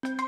Thank mm. you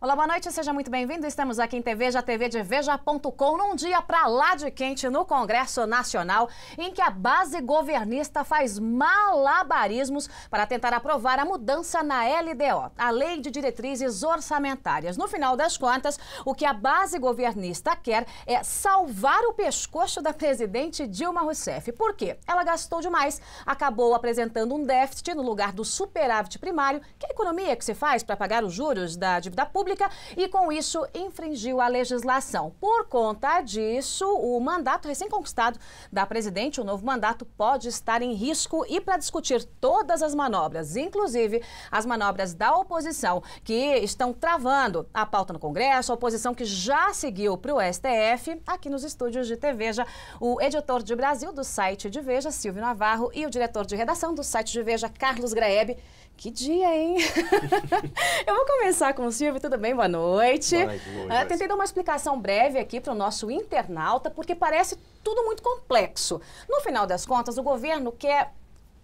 Olá, boa noite, seja muito bem-vindo. Estamos aqui em TV, já TV de Veja.com, num dia para lá de quente no Congresso Nacional, em que a base governista faz malabarismos para tentar aprovar a mudança na LDO, a Lei de Diretrizes Orçamentárias. No final das contas, o que a base governista quer é salvar o pescoço da presidente Dilma Rousseff. Por quê? Ela gastou demais, acabou apresentando um déficit no lugar do superávit primário. Que é economia que se faz para pagar os juros da dívida pública? Pública e, com isso, infringiu a legislação. Por conta disso, o mandato recém-conquistado da presidente, o novo mandato, pode estar em risco. E para discutir todas as manobras, inclusive as manobras da oposição, que estão travando a pauta no Congresso, a oposição que já seguiu para o STF, aqui nos estúdios de TVeja, o editor de Brasil do site de Veja, Silvio Navarro, e o diretor de redação do site de Veja, Carlos Graeb. Que dia, hein? Eu vou começar com o Silvio, tudo também Boa noite. Boa ah, noite. tentei dar uma explicação breve aqui para o nosso internauta, porque parece tudo muito complexo. No final das contas, o governo quer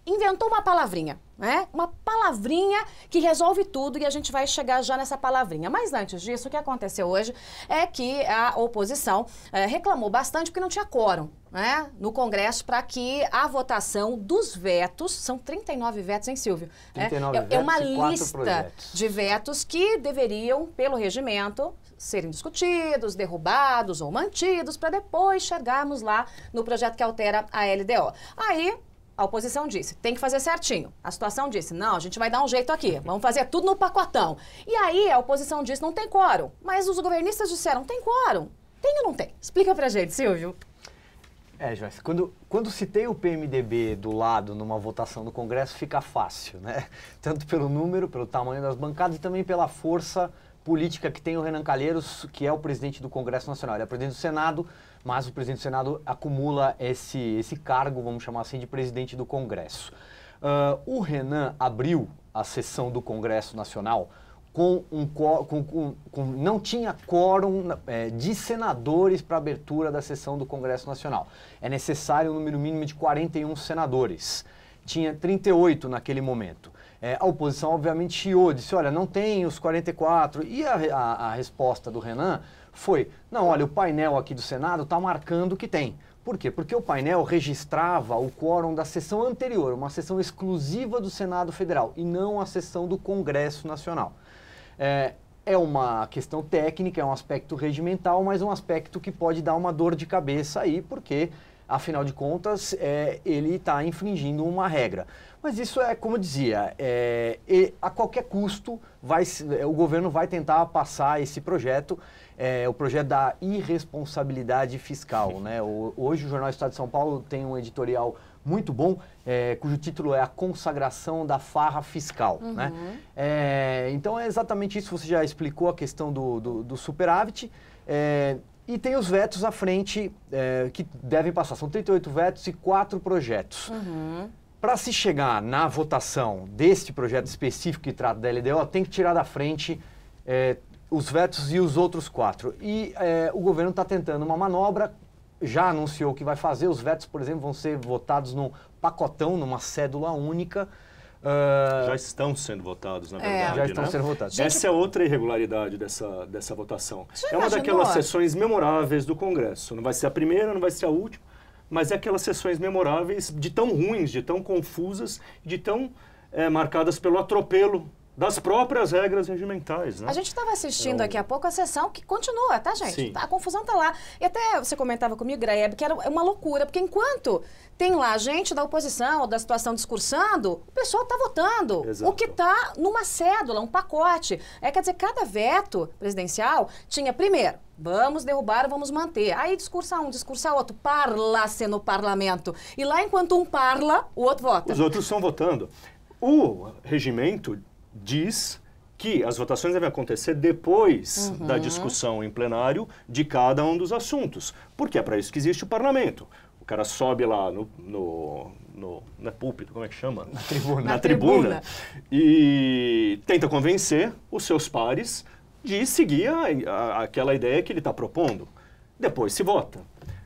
inventou uma palavrinha, né? Uma palavrinha que resolve tudo e a gente vai chegar já nessa palavrinha. Mas antes disso, o que aconteceu hoje é que a oposição é, reclamou bastante porque não tinha quórum. Né, no Congresso para que a votação dos vetos, são 39 vetos, hein, Silvio? 39 é, vetos é uma lista projetos. de vetos que deveriam, pelo regimento, serem discutidos, derrubados ou mantidos para depois chegarmos lá no projeto que altera a LDO. Aí a oposição disse, tem que fazer certinho. A situação disse, não, a gente vai dar um jeito aqui, vamos fazer tudo no pacotão. E aí a oposição disse, não tem quórum. Mas os governistas disseram, tem quórum. Tem ou não tem? Explica pra gente, Silvio. É, Joyce, quando, quando se tem o PMDB do lado numa votação do Congresso, fica fácil, né? Tanto pelo número, pelo tamanho das bancadas e também pela força política que tem o Renan Calheiros, que é o presidente do Congresso Nacional. Ele é presidente do Senado, mas o presidente do Senado acumula esse, esse cargo, vamos chamar assim, de presidente do Congresso. Uh, o Renan abriu a sessão do Congresso Nacional com um com, com, com, não tinha quórum é, de senadores para abertura da sessão do Congresso Nacional. É necessário um número mínimo de 41 senadores. Tinha 38 naquele momento. É, a oposição, obviamente, chiou, disse: olha, não tem os 44. E a, a, a resposta do Renan foi: não, olha, o painel aqui do Senado está marcando que tem. Por quê? Porque o painel registrava o quórum da sessão anterior, uma sessão exclusiva do Senado Federal e não a sessão do Congresso Nacional. É, é uma questão técnica, é um aspecto regimental, mas um aspecto que pode dar uma dor de cabeça aí, porque afinal de contas, é, ele está infringindo uma regra. Mas isso é, como eu dizia, é, a qualquer custo vai, é, o governo vai tentar passar esse projeto, é, o projeto da irresponsabilidade fiscal. Né? O, hoje o Jornal Estado de São Paulo tem um editorial muito bom, é, cujo título é A Consagração da Farra Fiscal. Uhum. Né? É, então é exatamente isso, você já explicou a questão do, do, do superávit. É, e tem os vetos à frente é, que devem passar. São 38 vetos e quatro projetos. Uhum. Para se chegar na votação deste projeto específico que trata da LDO, tem que tirar da frente é, os vetos e os outros quatro. E é, o governo está tentando uma manobra, já anunciou que vai fazer. Os vetos, por exemplo, vão ser votados num pacotão, numa cédula única. Uh... Já estão sendo votados, na é. verdade. É. Já estão né? sendo votados. Gente... Essa é outra irregularidade dessa, dessa votação. é uma daquelas sessões memoráveis do Congresso. Não vai ser a primeira, não vai ser a última, mas é aquelas sessões memoráveis de tão ruins, de tão confusas, de tão é, marcadas pelo atropelo das próprias regras regimentais. Né? A gente estava assistindo então, aqui há pouco a sessão que continua, tá, gente? Sim. Tá, a confusão está lá. E até você comentava comigo, Graeb, que era é uma loucura, porque enquanto tem lá gente da oposição ou da situação discursando, o pessoal está votando. Exato. O que está numa cédula, um pacote. É, quer dizer, cada veto presidencial tinha, primeiro, Vamos derrubar, vamos manter. Aí discursa um, discursa outro. Parla-se no parlamento. E lá, enquanto um parla, o outro vota. Os outros estão votando. O regimento diz que as votações devem acontecer depois uhum. da discussão em plenário de cada um dos assuntos, porque é para isso que existe o parlamento. O cara sobe lá no, no, no na púlpito, como é que chama? Na tribuna. Na, tribuna, e tenta convencer os seus pares de seguir a, a, aquela ideia que ele está propondo. Depois se vota.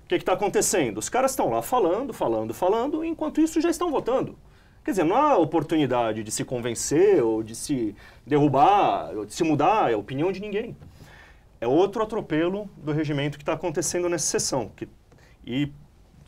O que está acontecendo? Os caras estão lá falando, falando, falando, enquanto isso já estão votando. Quer dizer, não há oportunidade de se convencer ou de se derrubar, ou de se mudar é a opinião de ninguém. É outro atropelo do regimento que está acontecendo nessa sessão. Que, e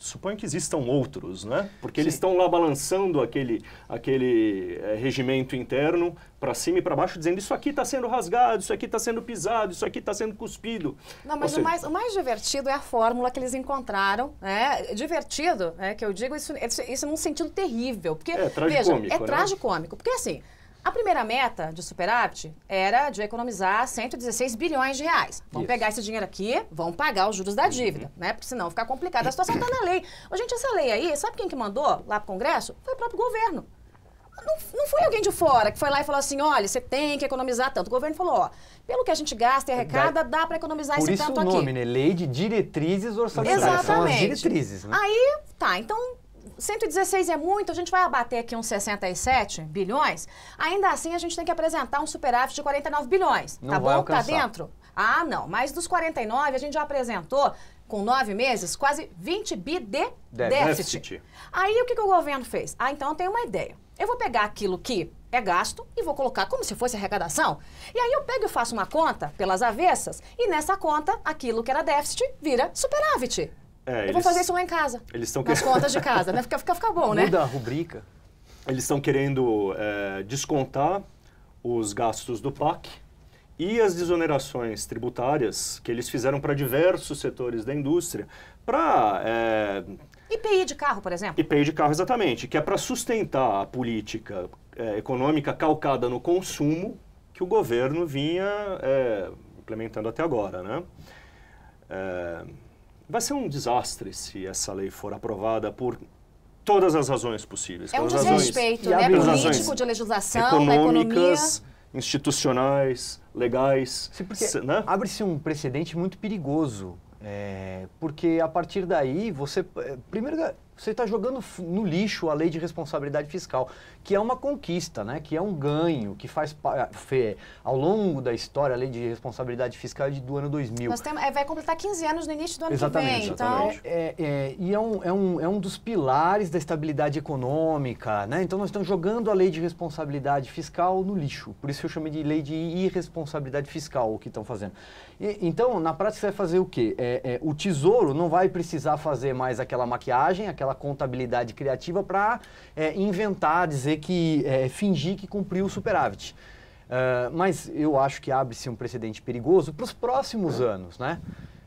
Suponho que existam outros, né? Porque Sim. eles estão lá balançando aquele, aquele é, regimento interno para cima e para baixo, dizendo isso aqui está sendo rasgado, isso aqui está sendo pisado, isso aqui está sendo cuspido. Não, mas seja... o, mais, o mais divertido é a fórmula que eles encontraram, né? Divertido, é que eu digo isso, isso, isso num sentido terrível. Porque, é, tragicômico, veja, é né? tragicômico. Porque assim, a primeira meta de superávit era de economizar 116 bilhões de reais. Vamos Isso. pegar esse dinheiro aqui, vão pagar os juros da uhum. dívida, uhum. né? Porque senão fica complicado. A situação está na lei. Ô, gente, essa lei aí, sabe quem que mandou lá para o Congresso? Foi o próprio governo. Não, não, foi alguém de fora que foi lá e falou assim, olha, você tem que economizar tanto. O governo falou, ó, pelo que a gente gasta e arrecada, dá para economizar Por esse tanto aqui. Por isso o nome, aqui. né? Lei de diretrizes orçamentárias. Exatamente. São as diretrizes, né? Aí, tá, então 116 é muito, a gente vai abater aqui uns 67 bilhões, ainda assim a gente tem que apresentar um superávit de 49 bilhões. Não tá bom? Tá alcançar. Tá dentro? Ah, não. Mas dos 49, a gente já apresentou, com nove meses, quase 20 bi de déficit. déficit. Aí o que, que o governo fez? Ah, então eu tenho uma ideia. Eu vou pegar aquilo que é gasto e vou colocar como se fosse arrecadação. E aí eu pego e faço uma conta pelas avessas e nessa conta aquilo que era déficit vira superávit. É, eu eles... vou fazer isso lá em casa. Eles estão Nas querendo... contas de casa, né? Fica, fica, fica bom, né? Muda a rubrica. Eles estão querendo é, descontar os gastos do PAC e as desonerações tributárias que eles fizeram para diversos setores da indústria, para... É... IPI de carro, por exemplo. IPI de carro, exatamente, que é para sustentar a política é, econômica calcada no consumo que o governo vinha é, implementando até agora, né? É... Vai ser um desastre se essa lei for aprovada por todas as razões possíveis. É um desrespeito, né? Político, de legislação, econômicas, institucionais, legais. Né? abre-se um precedente muito perigoso. É, porque a partir daí você. É, primeiro, você está jogando no lixo a lei de responsabilidade fiscal, que é uma conquista, né? que é um ganho, que faz ao longo da história a lei de responsabilidade fiscal é do ano 2000. Nós temos, é, vai completar 15 anos no início do ano exatamente, que vem. Então exatamente. Então... É, é, e é um, é, um, é um dos pilares da estabilidade econômica. Né? Então nós estamos jogando a lei de responsabilidade fiscal no lixo. Por isso eu chamei de lei de irresponsabilidade fiscal o que estão fazendo. E, então, na prática, você vai fazer o quê? É, é o tesouro não vai precisar fazer mais aquela maquiagem, aquela aquela contabilidade criativa para é, inventar, dizer que, é, fingir que cumpriu o superávit. Uh, mas eu acho que abre-se um precedente perigoso para os próximos é. anos, né?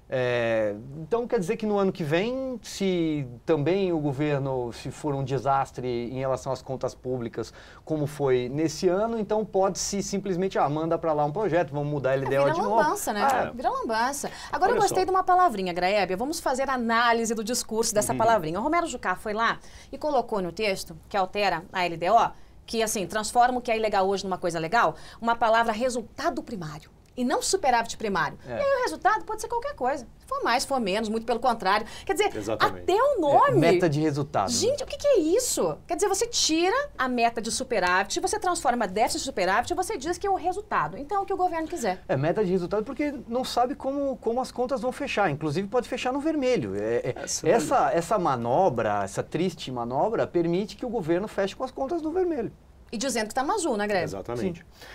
É, então quer dizer que no ano que vem, se também o governo se for um desastre em relação às contas públicas, como foi nesse ano, então pode se simplesmente ah, manda para lá um projeto, vamos mudar a LDO é, Vira de lambança, novo. né? Ah, Vira lambança. Agora eu gostei só. de uma palavrinha, Graébia. Vamos fazer análise do discurso dessa uhum. palavrinha. O Romero Jucá foi lá e colocou no texto que altera a LDO, que assim transforma o que é ilegal hoje numa coisa legal, uma palavra resultado primário e não superávit primário. É. E aí o resultado pode ser qualquer coisa. Se for mais, for menos, muito pelo contrário. Quer dizer, Exatamente. até o é, nome. É, meta de resultado. Né? Gente, o que, que, é isso? Quer dizer, você tira a meta de superávit, você transforma déficit em superávit e você diz que é o resultado. Então, é o que o governo quiser. É meta de resultado porque não sabe como, como as contas vão fechar. Inclusive, pode fechar no vermelho. É, é essa, essa, essa manobra, essa triste manobra, permite que o governo feche com as contas no vermelho. E dizendo que está no azul, né, Greg? Exatamente. Sim.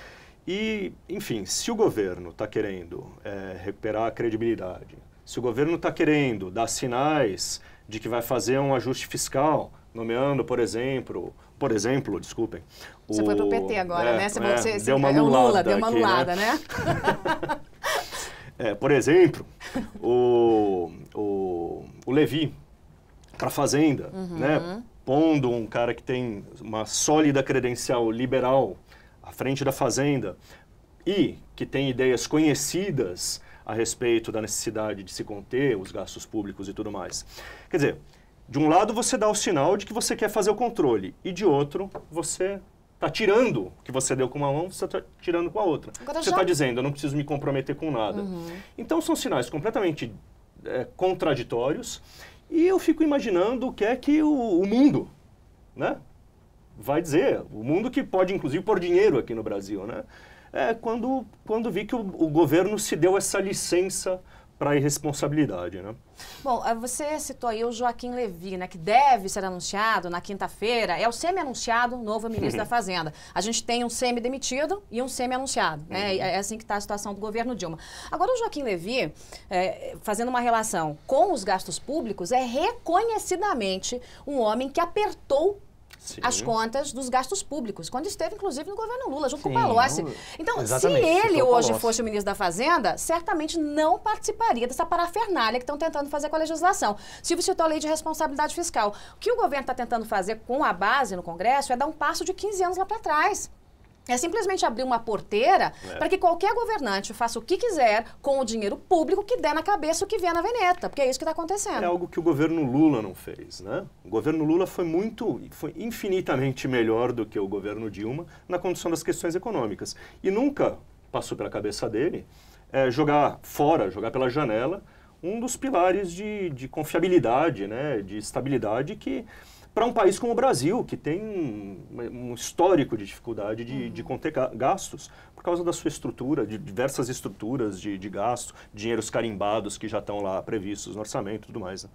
E, enfim, se o governo está querendo é, recuperar a credibilidade, se o governo está querendo dar sinais de que vai fazer um ajuste fiscal, nomeando, por exemplo, por exemplo, desculpem. Você o, foi para o PT agora, é, né? Você, é, você, deu uma lulada, é, é Lula, deu uma lulada, né? né? é, por exemplo, o, o, o Levi para a Fazenda, né? uhum. né? Pondo um cara que tem uma sólida credencial liberal à frente da fazenda e que tem ideias conhecidas a respeito da necessidade de se conter os gastos públicos e tudo mais. Quer dizer, de um lado você dá o sinal de que você quer fazer o controle e de outro você está tirando o que você deu com uma mão, você está tirando com a outra. Agora você está já... Tá dizendo, eu não preciso me comprometer com nada. Uhum. Então são sinais completamente é, contraditórios e eu fico imaginando o que é que o, o mundo, né? vai dizer, o mundo que pode inclusive pôr dinheiro aqui no Brasil, né? É quando, quando vi que o, o governo se deu essa licença para a irresponsabilidade, né? Bom, eh, você citou aí o Joaquim Levi, né, que deve ser anunciado na quinta-feira. É o semi-anunciado novo ministro uhum. da Fazenda. A gente tem um semi-demitido e um semi-anunciado. Né? Uhum. Né? É assim que está a situação do governo Dilma. Agora, o Joaquim Levi, é, eh, fazendo uma relação com os gastos públicos, é reconhecidamente um homem que apertou Sim. as contas dos gastos públicos, quando esteve, inclusive, no governo Lula, junto Sim, com o Palocci. Então, Exatamente, se ele hoje fosse o ministro da Fazenda, certamente não participaria dessa parafernália que estão tentando fazer com a legislação. Silvio citou a lei de responsabilidade fiscal. O que o governo está tentando fazer com a base no Congresso é dar um passo de 15 anos lá para trás. É simplesmente abrir uma porteira é. para que qualquer governante faça o que quiser com o dinheiro público que der na cabeça o que vier na veneta, porque é isso que está acontecendo. É algo que o governo Lula não fez, né? O governo Lula foi muito, foi infinitamente melhor do que o governo Dilma na condição das questões econômicas. E nunca passou pela cabeça dele é, jogar fora, jogar pela janela, um dos pilares de, de confiabilidade, né, de estabilidade que para um país como o Brasil, que tem um, um histórico de dificuldade de, uhum. de conter gastos, por causa da sua estrutura, de diversas estruturas de, de gasto, dinheiros carimbados que já estão lá previstos no orçamento e tudo mais. Né?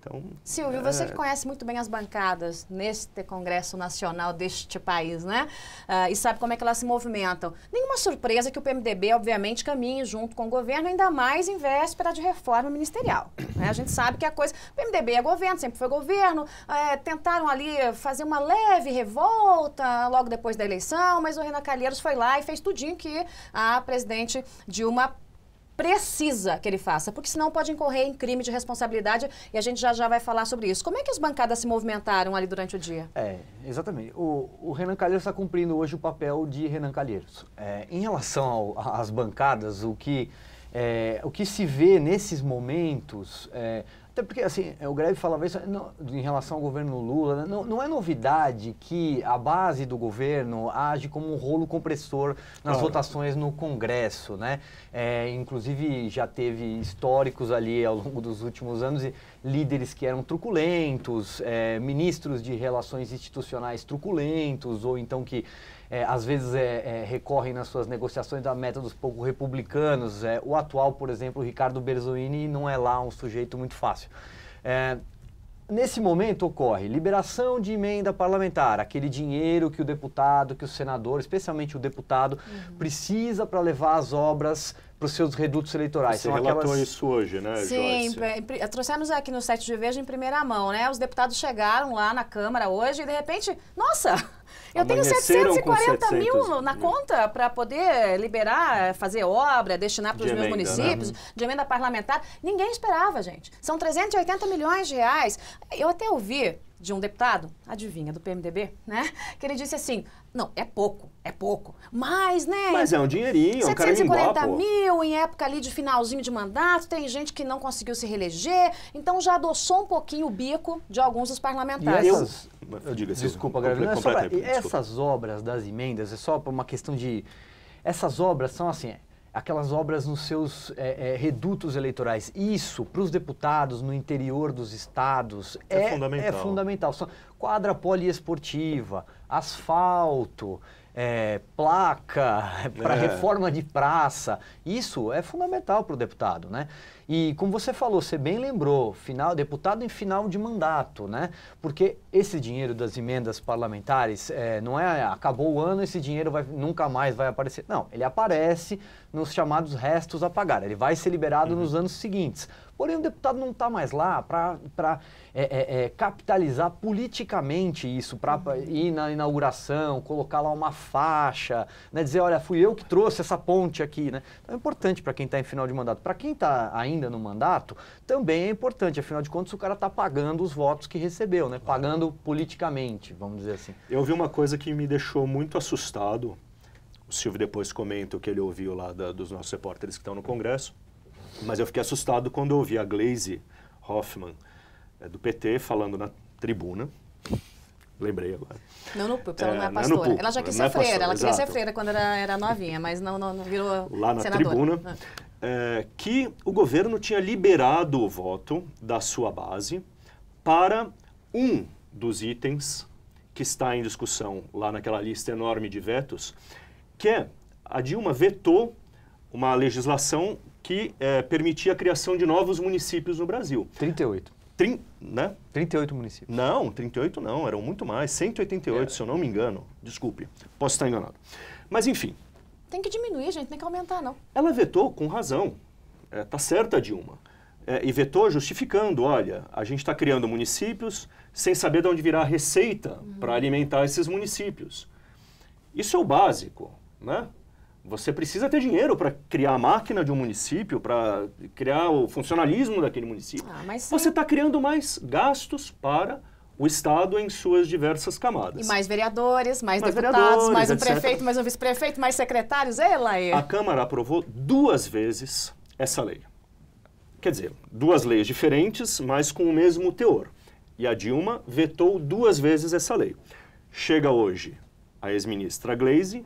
Então, Silvio, é... você que conhece muito bem as bancadas neste Congresso Nacional deste país, né? Uh, e sabe como é que elas se movimentam. Nenhuma surpresa que o PMDB, obviamente, caminhe junto com o governo, ainda mais em véspera de reforma ministerial. Né? A gente sabe que a coisa. O PMDB é governo, sempre foi governo. É, tentaram ali fazer uma leve revolta logo depois da eleição, mas o Renan Calheiros foi lá e fez tudinho que a presidente Dilma precisa que ele faça, porque senão pode incorrer em crime de responsabilidade e a gente já já vai falar sobre isso. Como é que as bancadas se movimentaram ali durante o dia? É, exatamente. O, o Renan Calheiros está cumprindo hoje o papel de Renan Calheiros. É, em relação às bancadas, o que, é, o que se vê nesses momentos, é, até porque, assim, é, o Greve falava isso não, em relação ao governo Lula. Né? Não, não, é novidade que a base do governo age como um rolo compressor nas claro. votações no Congresso, né? É, inclusive, já teve históricos ali ao longo dos últimos anos, e líderes que eram truculentos, é, ministros de relações institucionais truculentos, ou então que é, às vezes é, é, recorrem nas suas negociações a métodos pouco republicanos. É, o atual, por exemplo, Ricardo Berzoini, não é lá um sujeito muito fácil. É, nesse momento ocorre liberação de emenda parlamentar, aquele dinheiro que o deputado, que o senador, especialmente o deputado, uhum. precisa para levar as obras para os seus redutos eleitorais. Você São relatou aquelas... isso hoje, né, Sim, Joyce? trouxemos aqui no 7 de Veja em primeira mão, né? Os deputados chegaram lá na Câmara hoje e, de repente, nossa, eu tenho 740 mil na conta para poder liberar, fazer obra, destinar para os de meus emenda, né? municípios, né? de emenda parlamentar. Ninguém esperava, gente. São 380 milhões de reais. Eu até ouvi de um deputado, adivinha, do PMDB, né? Que ele disse assim: não, é pouco. É pouco. Mas, né? Mas é um dinheirinho, 740 é um carimbó, mil em época ali de finalzinho de mandato, tem gente que não conseguiu se reeleger, então já adoçou um pouquinho o bico de alguns dos parlamentares. E essas... Eu, digo assim, desculpa, Graviano, é só essas obras das emendas, é só uma questão de... Essas obras são assim, aquelas obras nos seus é, é, redutos eleitorais. Isso, para os deputados no interior dos estados, é, é fundamental. É fundamental. quadra poliesportiva, asfalto é, placa, para é. reforma de praça. Isso é fundamental para o deputado, né? E como você falou, você bem lembrou, final, deputado em final de mandato, né? Porque esse dinheiro das emendas parlamentares é, não é ah, acabou o ano, esse dinheiro vai, nunca mais vai aparecer. Não, ele aparece nos chamados restos a pagar. Ele vai ser liberado uhum. nos anos seguintes. Porém, o deputado não está mais lá para é, é, é, capitalizar politicamente isso, para uhum. ir na inauguração, colocar lá uma faixa, né, dizer, olha, fui eu que trouxe essa ponte aqui. Né? Então é importante para quem está em final de mandato. Para quem está ainda no mandato, também é importante, afinal de contas, o cara está pagando os votos que recebeu, né? pagando politicamente, vamos dizer assim. Eu vi uma coisa que me deixou muito assustado. O Silvio depois comenta o que ele ouviu lá da, dos nossos repórteres que estão no Congresso mas eu fiquei assustado quando eu ouvi a Glaze Hoffman, é, do PT, falando na tribuna. Lembrei agora. Não no PUP, ela é, é, não é pastora. Não é ela já quis ela é ser freira, pastora, ela queria exato. ser freira quando era, era novinha, mas não, não, não virou Lá na senadora. tribuna, ah. é, que o governo tinha liberado o voto da sua base para um dos itens que está em discussão lá naquela lista enorme de vetos, que é a Dilma vetou uma legislação que é, permitia a criação de novos municípios no Brasil. 38. Trin, né? 38 municípios. Não, 38 não, eram muito mais, 188, Era. se eu não me engano. Desculpe, posso estar enganado. Mas enfim. Tem que diminuir, gente, tem que aumentar, não. Ela vetou com razão. É, tá certa Dilma. É, e vetou justificando, olha, a gente está criando municípios sem saber de onde virá a receita uhum. para alimentar esses municípios. Isso é o básico, né? Você precisa ter dinheiro para criar a máquina de um município, para criar o funcionalismo daquele município. Ah, Você está criando mais gastos para o Estado em suas diversas camadas. E mais vereadores, mais, mais deputados, vereadores, mais um etc. prefeito, mais um vice-prefeito, mais secretários, ela é. A Câmara aprovou duas vezes essa lei. Quer dizer, duas leis diferentes, mas com o mesmo teor. E a Dilma vetou duas vezes essa lei. Chega hoje a ex-ministra Glaze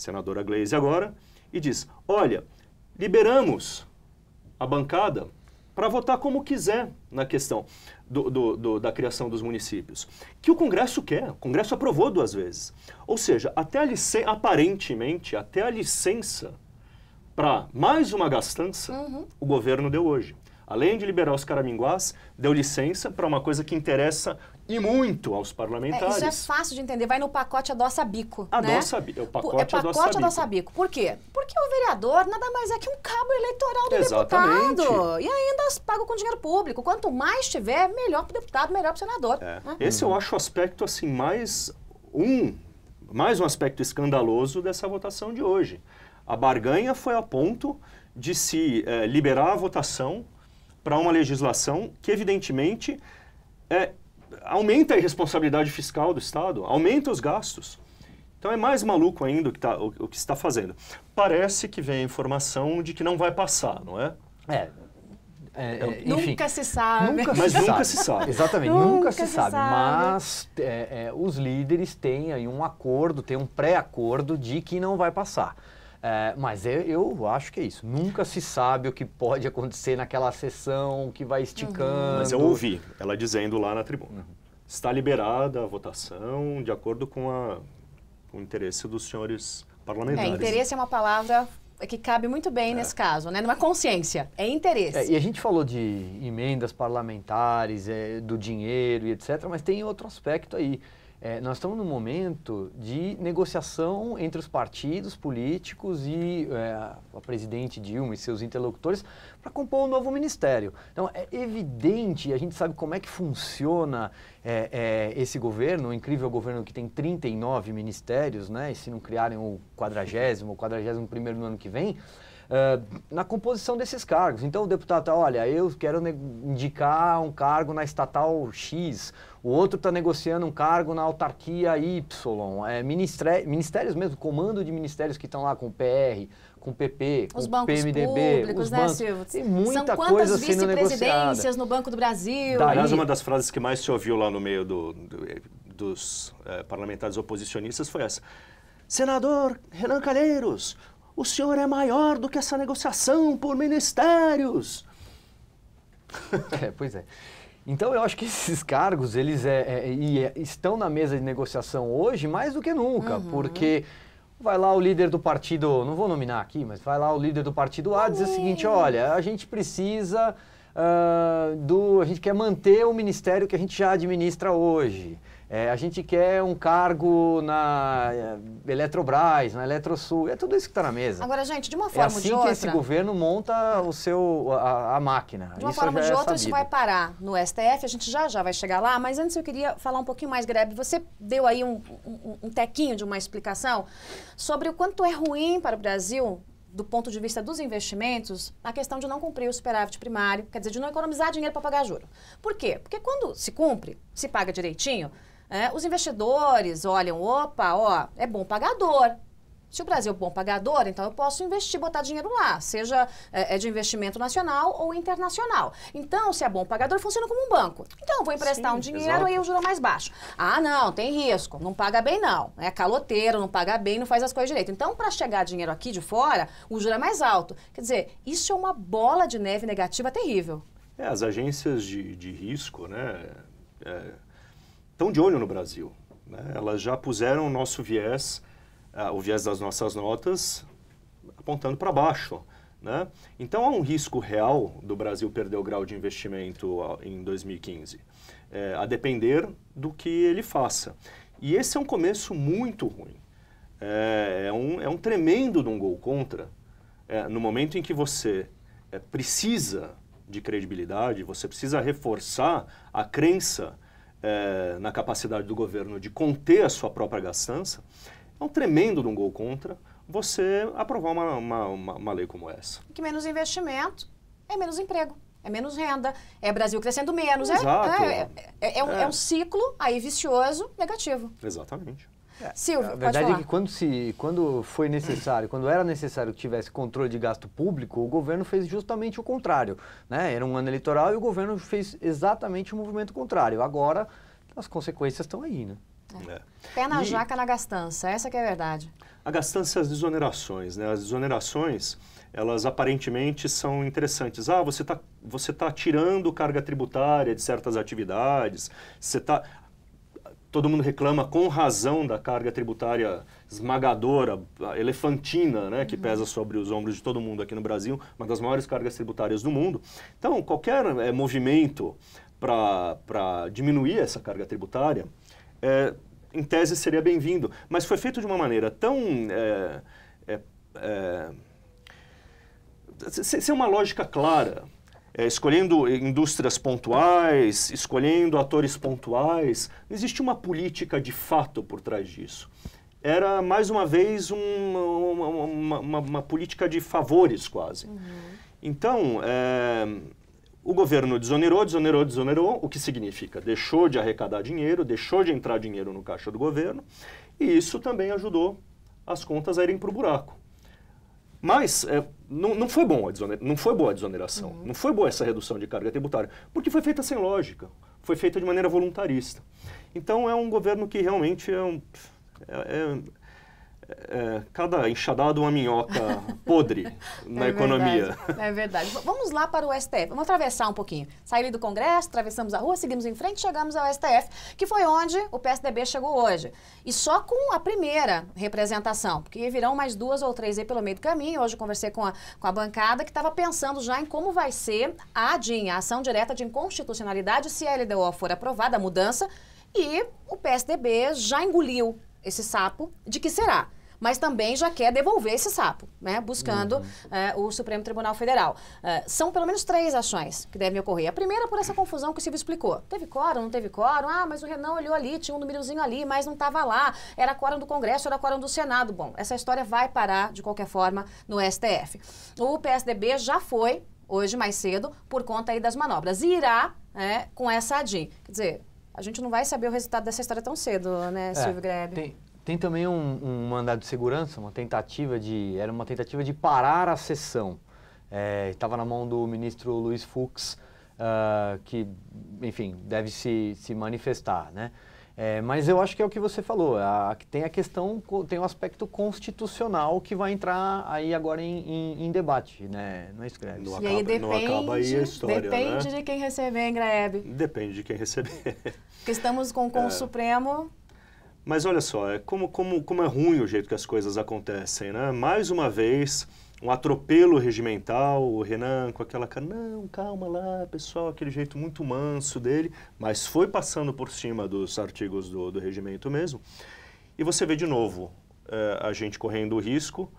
senadora Gleisi agora, e diz: olha, liberamos a bancada para votar como quiser na questão do, do, do, da criação dos municípios. Que o Congresso quer, o Congresso aprovou duas vezes. Ou seja, até a licença, aparentemente, até a licença para mais uma gastança, uhum. o governo deu hoje. Além de liberar os caraminguás, deu licença para uma coisa que interessa e muito aos parlamentares. É, isso é fácil de entender, vai no pacote adoça bico. Adoça né? bico. É o pacote, é pacote adoça, adoça, adoça bico. bico. Por quê? Porque o vereador nada mais é que um cabo eleitoral do Exatamente. deputado. E ainda paga com dinheiro público. Quanto mais tiver, melhor para o deputado, melhor para o senador. É. Né? Esse eu acho o aspecto assim mais um, mais um aspecto escandaloso dessa votação de hoje. A barganha foi a ponto de se eh, liberar a votação para uma legislação que, evidentemente, é, aumenta a responsabilidade fiscal do Estado, aumenta os gastos. Então é mais maluco ainda o que, tá, o, o que está fazendo. Parece que vem a informação de que não vai passar, não é? É, é, é, enfim, nunca se sabe. Nunca mas se nunca se sabe. Exatamente, nunca, nunca se, se sabe. sabe. Mas é, é, os líderes têm aí um acordo, têm um pré-acordo de que não vai passar. É, mas eu, é, eu, acho que é isso. Nunca se sabe o que pode acontecer naquela sessão o que vai uhum. esticando. Mas eu ouvi ela dizendo lá na tribuna. Uhum. Está liberada a votação de acordo com, a, com o interesse dos senhores é, parlamentares. É, interesse é uma palavra que cabe muito bem é. nesse caso, né? Não é consciência, é interesse. É, e a gente falou de emendas parlamentares, é, do dinheiro e etc., mas tem outro aspecto aí. É, nós estamos num momento de negociação entre os partidos políticos e é, a presidente Dilma e seus interlocutores para compor um novo ministério. Então, é evidente, a gente sabe como é que funciona é, é esse governo, o um incrível governo que tem 39 ministérios, né, e se não criarem o quadragésimo, o quadragésimo primeiro no ano que vem, Uh, na composição desses cargos. Então o deputado, tá, olha, eu quero indicar um cargo na estatal X o outro está negociando um cargo na autarquia Y, é, ministérios mesmo, comando de ministérios que estão lá com o PR, com o PP, com os o PMDB, públicos, os né, bancos, Silvio? tem muita São coisa sendo negociada. no Banco do Brasil? aliás, uma das frases que mais se ouviu lá no meio do, do, dos eh, parlamentares oposicionistas foi essa. Senador Renan Calheiros, o senhor é maior do que essa negociação por ministérios. é, pois é. Então eu acho que esses cargos eles é, é, é, estão na mesa de negociação hoje mais do que nunca, uhum. porque vai lá o líder do partido, não vou nominar aqui, mas vai lá o líder do partido A dizer o seguinte, olha, a gente precisa uh, do, a gente quer manter o ministério que a gente já administra hoje. É, a gente quer um cargo na eh, Eletrobras, na Eletrosul, é tudo isso que está na mesa. Agora, gente, de uma é forma é assim de outra... que esse governo monta o seu, a, a máquina. De uma isso forma de é outra, sabido. isso vai parar no STF, a gente já já vai chegar lá, mas antes eu queria falar um pouquinho mais, Grebe. Você deu aí um, um, um tequinho de uma explicação sobre o quanto é ruim para o Brasil do ponto de vista dos investimentos, a questão de não cumprir o superávit primário, quer dizer, de não economizar dinheiro para pagar juro. Por quê? Porque quando se cumpre, se paga direitinho, é, os investidores olham, opa, ó, é bom pagador. Se o Brasil é bom pagador, então eu posso investir, botar dinheiro lá, seja é, é de investimento nacional ou internacional. Então, se é bom pagador, funciona como um banco. Então, eu vou emprestar Sim, um dinheiro exato. e o juro é mais baixo. Ah, não, tem risco, não paga bem não. É caloteiro, não paga bem, não faz as coisas direito. Então, para chegar dinheiro aqui de fora, o juro é mais alto. Quer dizer, isso é uma bola de neve negativa terrível. É, as agências de, de risco, né? É estão de olho no Brasil. Né? Elas já puseram o nosso viés, uh, o viés das nossas notas, apontando para baixo. Né? Então há um risco real do Brasil perder o grau de investimento em 2015, é, eh, a depender do que ele faça. E esse é um começo muito ruim. É, é um, é um tremendo de um gol contra. É, no momento em que você precisa de credibilidade, você precisa reforçar a crença é, na capacidade do governo de conter a sua própria gastança, é um tremendo um gol contra você aprovar uma, uma, uma, uma lei como essa. Que menos investimento é menos emprego. É menos renda, é Brasil crescendo menos. É, Exato. É, é, é, é um, é. É um, ciclo aí vicioso, negativo. Exatamente. É, Silvio, a verdade é falar. é que quando, se, quando foi necessário, quando era necessário que tivesse controle de gasto público, o governo fez justamente o contrário. Né? Era um ano eleitoral e o governo fez exatamente o movimento contrário. Agora, as consequências estão aí, né? É. é. Pé na e... jaca na gastança, essa que é a verdade. A gastança e as desonerações, né? As desonerações, elas aparentemente são interessantes. Ah, você está você tá tirando carga tributária de certas atividades, você tá todo mundo reclama com razão da carga tributária esmagadora, elefantina, né, que uhum. pesa sobre os ombros de todo mundo aqui no Brasil, uma das maiores cargas tributárias do mundo. Então, qualquer é, movimento para diminuir essa carga tributária, é, em tese seria bem-vindo, mas foi feito de uma maneira tão é, é, é, sem uma lógica clara é, escolhendo indústrias pontuais, escolhendo atores pontuais. Não existe uma política de fato por trás disso. Era, mais uma vez, uma, uma, uma, uma política de favores, quase. Uhum. Então, é, o governo desonerou, desonerou, desonerou, o que significa? Deixou de arrecadar dinheiro, deixou de entrar dinheiro no caixa do governo, e isso também ajudou as contas a irem para o buraco. Mas, é, não, não foi bom a desoneração, não foi boa a desoneração, uhum. não foi boa essa redução de carga tributária, porque foi feita sem lógica, foi feita de maneira voluntarista. Então é um governo que realmente é um, é, é é, cada enxadada uma minhoca podre é na é economia. Verdade, é verdade. Vamos lá para o STF. Vamos atravessar um pouquinho. Saímos do Congresso, atravessamos a rua, seguimos em frente, chegamos ao STF, que foi onde o PSDB chegou hoje. E só com a primeira representação, porque virão mais duas ou três aí pelo meio do caminho. Hoje eu conversei com a, com a bancada que estava pensando já em como vai ser a DIN, a ação direta de inconstitucionalidade, se a LDO for aprovada, a mudança. E o PSDB já engoliu esse sapo de que será mas também já quer devolver esse sapo, né? buscando uhum. É, o Supremo Tribunal Federal. É, são pelo menos três ações que devem ocorrer. A primeira por essa confusão que o Silvio explicou. Teve quórum, não teve quórum? Ah, mas o Renan olhou ali, tinha um númerozinho ali, mas não estava lá. Era quórum do Congresso, era quórum do Senado. Bom, essa história vai parar, de qualquer forma, no STF. O PSDB já foi, hoje mais cedo, por conta aí das manobras. irá é, com essa adi. Quer dizer, a gente não vai saber o resultado dessa história tão cedo, né, é, Silvio Grebe? Tem, tem também um, um, mandado de segurança, uma tentativa de. Era uma tentativa de parar a sessão. Estava é, na mão do ministro Luiz Fux, uh, que, enfim, deve se, se manifestar, né? É, mas eu acho que é o que você falou. A, tem a questão, tem o um aspecto constitucional que vai entrar aí agora em, em, em debate, né? Não escreve é isso, acaba, aí depende, não acaba aí a história, né? Depende né? de quem receber, hein, Depende de quem receber. Porque estamos com o é. Supremo mas olha só, é como, como, como é ruim o jeito que as coisas acontecem, né? Mais uma vez, um atropelo regimental, o Renan com aquela cara, não, calma lá, pessoal, aquele jeito muito manso dele, mas foi passando por cima dos artigos do, do regimento mesmo. E você vê de novo é, a gente correndo o risco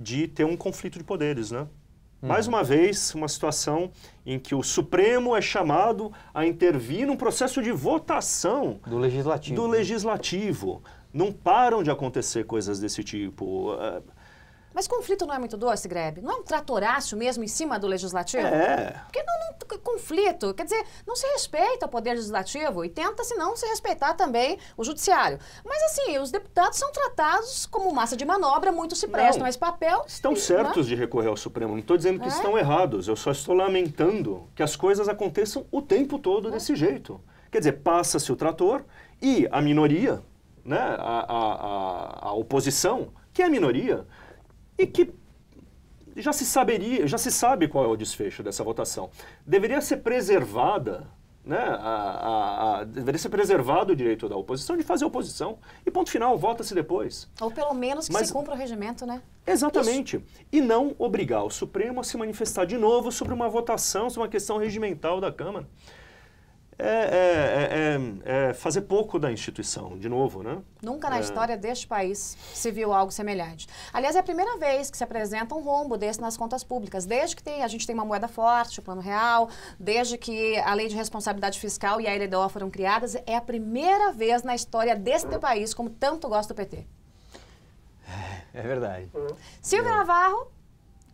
de ter um conflito de poderes, né? Mais uhum. uma vez, uma situação em que o Supremo é chamado a intervir num processo de votação do legislativo. Do né? legislativo. Não param de acontecer coisas desse tipo. Uh, mas conflito não é muito doce, Grebe? Não é um tratoraço mesmo em cima do legislativo? É. Porque não, não, conflito, quer dizer, não se respeita o poder legislativo e tenta-se não se respeitar também o judiciário. Mas assim, os deputados são tratados como massa de manobra, muito se prestam não, a esse papel. Estão e, né? certos de recorrer ao Supremo, não estou dizendo que é? estão errados, eu só estou lamentando que as coisas aconteçam o tempo todo é. desse jeito. Quer dizer, passa-se o trator e a minoria, né, a, a, a, a oposição, que é a minoria, e que já se saberia, já se sabe qual é o desfecho dessa votação. Deveria ser preservada, né, a, a, a, deveria ser preservado o direito da oposição de fazer oposição. E ponto final, vota-se depois. Ou pelo menos que Mas, se cumpra o regimento, né? Exatamente. Isso. E não obrigar o Supremo a se manifestar de novo sobre uma votação, sobre uma questão regimental da Câmara. É é, é, é, é, fazer pouco da instituição, de novo, né? Nunca na é. história deste país se viu algo semelhante. Aliás, é a primeira vez que se apresenta um rombo desse nas contas públicas. Desde que tem, a gente tem uma moeda forte, o Plano Real, desde que a Lei de Responsabilidade Fiscal e a LDO foram criadas, é a primeira vez na história deste país, como tanto gosta o PT. É verdade. Silvio Navarro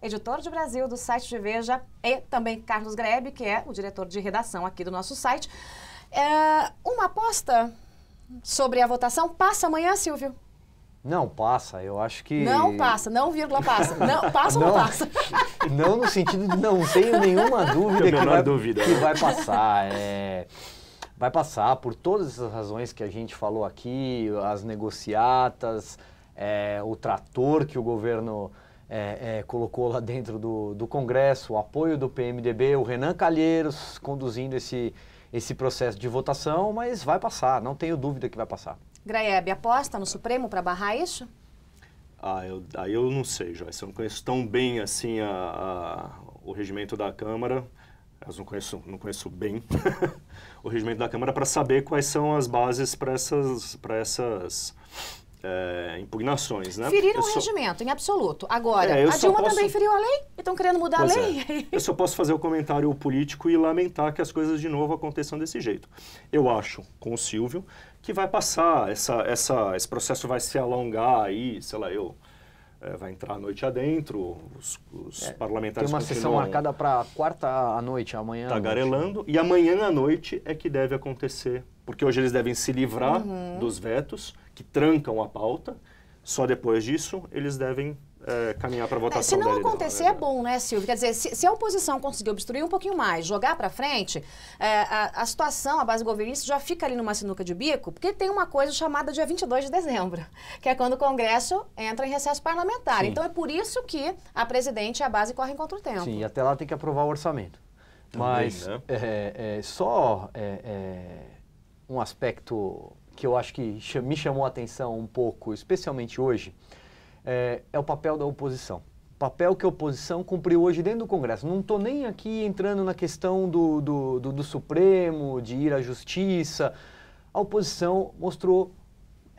Editor de Brasil do site de Veja, e também Carlos Grebe, que é o diretor de redação aqui do nosso site. É, uma aposta sobre a votação passa amanhã, Silvio? Não passa, eu acho que. Não passa, não vírgula passa. Não, passa ou não, não passa? Não no sentido de não tenho nenhuma dúvida, que vai, dúvida. que vai passar. É vai passar por todas essas razões que a gente falou aqui, as negociatas, é, o trator que o governo é, é, colocou lá dentro do, do Congresso, o apoio do PMDB, o Renan Calheiros conduzindo esse, esse processo de votação, mas vai passar, não tenho dúvida que vai passar. Graeb, aposta no Supremo para barrar isso? Ah, eu, aí eu não sei, Joyce. Eu não conheço tão bem assim a, a, o regimento da Câmara. Mas não conheço, não conheço bem o regimento da Câmara para saber quais são as bases para essas, essas é, impugnações, né? Feriram eu o só... regimento, em absoluto. Agora, é, a Dilma posso... também feriu a lei? Então querendo mudar pois a é. lei? É. eu só posso fazer o comentário político e lamentar que as coisas de novo aconteçam desse jeito. Eu acho, com o Silvio, que vai passar, essa, essa, esse processo vai se alongar aí, sei lá, eu... É, vai entrar à noite adentro, os, os é, parlamentares Tem uma sessão marcada para quarta à noite, amanhã. Tagarelando, e amanhã à noite é que deve acontecer porque hoje eles devem se livrar uhum. dos vetos que trancam a pauta. Só depois disso eles devem é, caminhar para a é, votação. É, se não acontecer, não, né? é bom, né, Silvio? Quer dizer, se, se, a oposição conseguir obstruir um pouquinho mais, jogar para frente, é, a, a, situação, a base governista já fica ali numa sinuca de bico, porque tem uma coisa chamada dia 22 de dezembro, que é quando o Congresso entra em recesso parlamentar. Sim. Então é por isso que a presidente e a base correm contra o tempo. Sim, até lá tem que aprovar o orçamento. Mas né? é, é, só um aspecto que eu acho que me chamou a atenção um pouco, especialmente hoje, é, é o papel da oposição. O papel que a oposição cumpriu hoje dentro do Congresso. Não estou nem aqui entrando na questão do, do, do, do Supremo, de ir à justiça. A oposição mostrou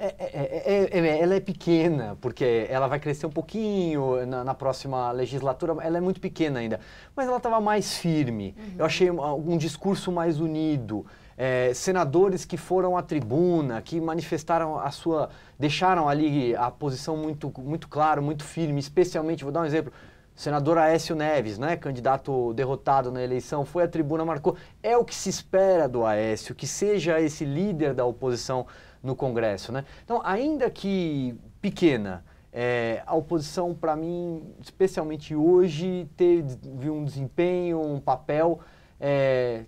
é é é, é, é, é, ela é pequena, porque ela vai crescer um pouquinho na, na próxima legislatura, ela é muito pequena ainda. Mas ela estava mais firme. Uhum. Eu achei um, um discurso mais unido é, senadores que foram à tribuna, que manifestaram a sua. deixaram ali a posição muito, muito clara, muito firme, especialmente, vou dar um exemplo. Senador Aécio Neves, né, candidato derrotado na eleição, foi à tribuna, marcou. É o que se espera do Aécio, que seja esse líder da oposição no Congresso. Né? Então, ainda que pequena, é, a oposição, para mim, especialmente hoje, teve um desempenho, um papel é,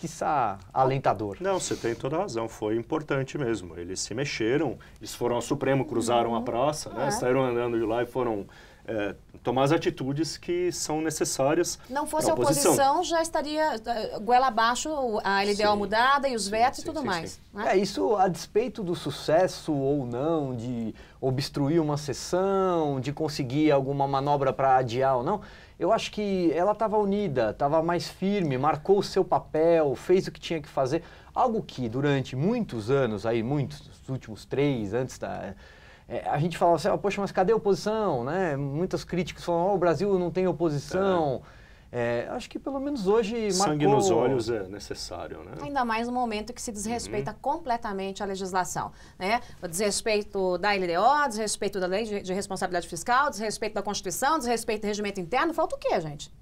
quiçá, alentador. Não, você tem toda a razão, foi importante mesmo. Eles se mexeram, eles foram ao Supremo, cruzaram uhum. a praça, né? É. saíram andando de lá e foram é, tomar as atitudes que são necessárias. Não fosse a oposição. oposição, já estaria uh, goela abaixo a LDO sim, mudada e os vetos sim, e tudo sim, mais. Né? É, isso a despeito do sucesso ou não, de obstruir uma sessão, de conseguir alguma manobra para adiar ou não eu acho que ela estava unida, estava mais firme, marcou o seu papel, fez o que tinha que fazer. Algo que durante muitos anos, aí muitos, os últimos três, antes da... É, a gente falava assim, ah, poxa, mas cadê a oposição? Né? Muitos críticos falam, oh, o Brasil não tem oposição. É. É, acho que pelo menos hoje Sangue marcou... nos olhos é necessário, né? Ainda mais no momento que se desrespeita uhum. completamente a legislação, né? O desrespeito da LDO, desrespeito da Lei de, de Responsabilidade Fiscal, desrespeito da Constituição, desrespeito do regimento interno, falta o quê, gente?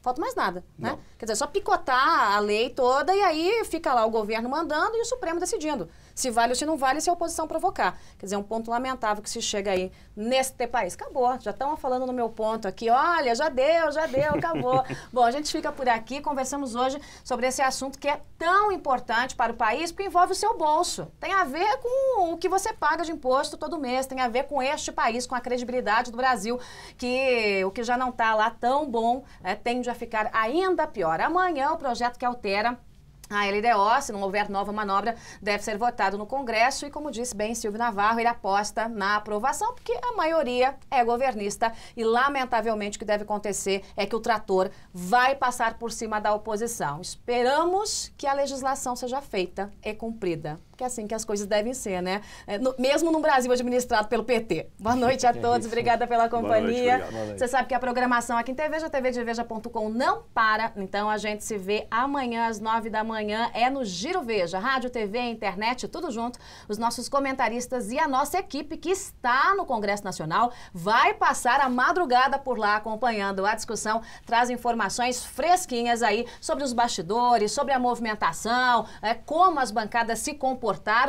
Falta mais nada, né? Não. Quer dizer, só picotar a lei toda e aí fica lá o governo mandando e o Supremo decidindo se vale ou se não vale, se a oposição provocar. Quer dizer, é um ponto lamentável que se chega aí neste país. Acabou, já estão falando no meu ponto aqui, olha, já deu, já deu, acabou. Bom, a gente fica por aqui, conversamos hoje sobre esse assunto que é tão importante para o país, porque envolve o seu bolso. Tem a ver com o que você paga de imposto todo mês, tem a ver com este país, com a credibilidade do Brasil, que o que já não está lá tão bom né, tende a ficar ainda pior. Amanhã o projeto que altera a LDO, se não houver nova manobra, deve ser votado no Congresso e, como disse bem Silvio Navarro, ele aposta na aprovação, porque a maioria é governista e, lamentavelmente, o que deve acontecer é que o trator vai passar por cima da oposição. Esperamos que a legislação seja feita e cumprida que é assim que as coisas devem ser, né? É, no, mesmo no Brasil administrado pelo PT. Boa noite a todos, obrigada pela companhia. Boa noite, Você sabe que a programação aqui em Teveja, tvdeveja.com não para, então a gente se vê amanhã às nove da manhã, é no Giro Veja, rádio, TV, internet, tudo junto. Os nossos comentaristas e a nossa equipe que está no Congresso Nacional vai passar a madrugada por lá acompanhando a discussão, traz informações fresquinhas aí sobre os bastidores, sobre a movimentação, é, como as bancadas se comportam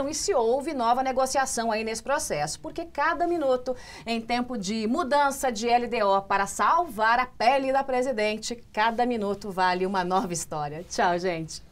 e se houve nova negociação aí nesse processo, porque cada minuto em tempo de mudança de LDO para salvar a pele da presidente, cada minuto vale uma nova história. Tchau, gente.